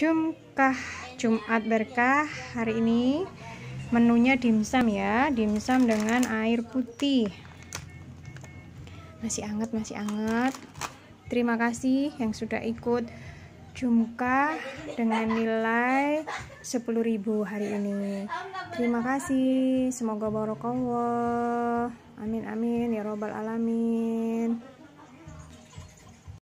Jumkah Jumat berkah hari ini menunya dimsum ya dimsum dengan air putih masih anget masih anget terima kasih yang sudah ikut Jumkah dengan nilai 10.000 hari ini terima kasih semoga barokah amin amin ya robbal alamin